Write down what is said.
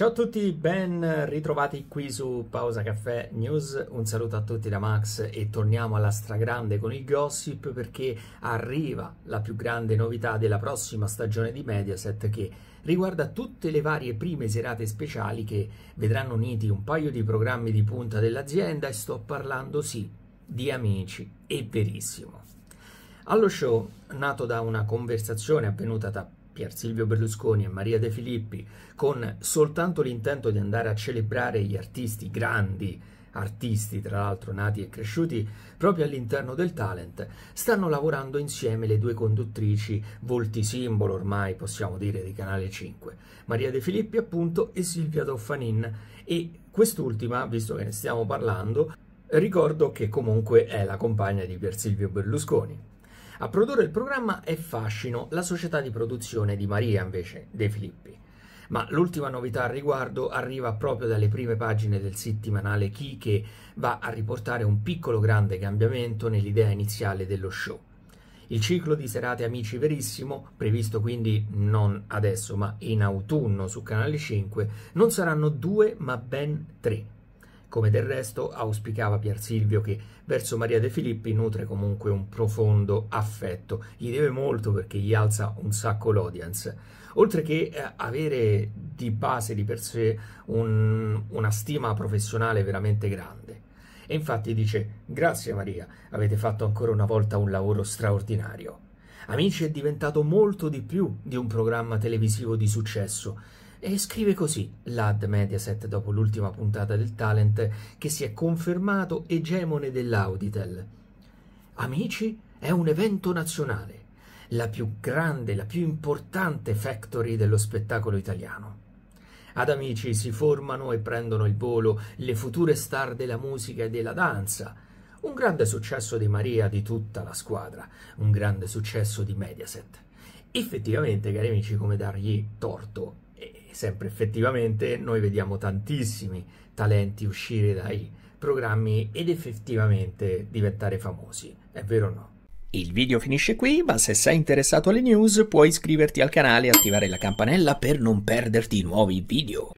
Ciao a tutti, ben ritrovati qui su Pausa Caffè News. Un saluto a tutti da Max e torniamo alla stragrande con il gossip perché arriva la più grande novità della prossima stagione di Mediaset che riguarda tutte le varie prime serate speciali che vedranno uniti un paio di programmi di punta dell'azienda e sto parlando sì di Amici e Verissimo. Allo show, nato da una conversazione avvenuta tra Pier Silvio Berlusconi e Maria De Filippi con soltanto l'intento di andare a celebrare gli artisti grandi, artisti tra l'altro nati e cresciuti proprio all'interno del talent, stanno lavorando insieme le due conduttrici, volti simbolo ormai possiamo dire di Canale 5, Maria De Filippi appunto e Silvia Toffanin e quest'ultima, visto che ne stiamo parlando, ricordo che comunque è la compagna di Pier Silvio Berlusconi. A produrre il programma è Fascino, la società di produzione di Maria invece, De Filippi. Ma l'ultima novità al riguardo arriva proprio dalle prime pagine del settimanale Chi che va a riportare un piccolo grande cambiamento nell'idea iniziale dello show. Il ciclo di serate Amici Verissimo, previsto quindi non adesso ma in autunno su Canale 5, non saranno due ma ben tre. Come del resto auspicava Pier Silvio che verso Maria De Filippi nutre comunque un profondo affetto, gli deve molto perché gli alza un sacco l'audience, oltre che eh, avere di base di per sé un, una stima professionale veramente grande. E infatti dice, grazie Maria, avete fatto ancora una volta un lavoro straordinario. Amici è diventato molto di più di un programma televisivo di successo e scrive così l'ad Mediaset dopo l'ultima puntata del Talent che si è confermato egemone dell'Auditel. Amici è un evento nazionale, la più grande, la più importante factory dello spettacolo italiano. Ad Amici si formano e prendono il volo le future star della musica e della danza. Un grande successo di Maria di tutta la squadra, un grande successo di Mediaset. Effettivamente, cari amici, come dargli torto, sempre effettivamente noi vediamo tantissimi talenti uscire dai programmi ed effettivamente diventare famosi, è vero o no? Il video finisce qui, ma se sei interessato alle news puoi iscriverti al canale e attivare la campanella per non perderti nuovi video.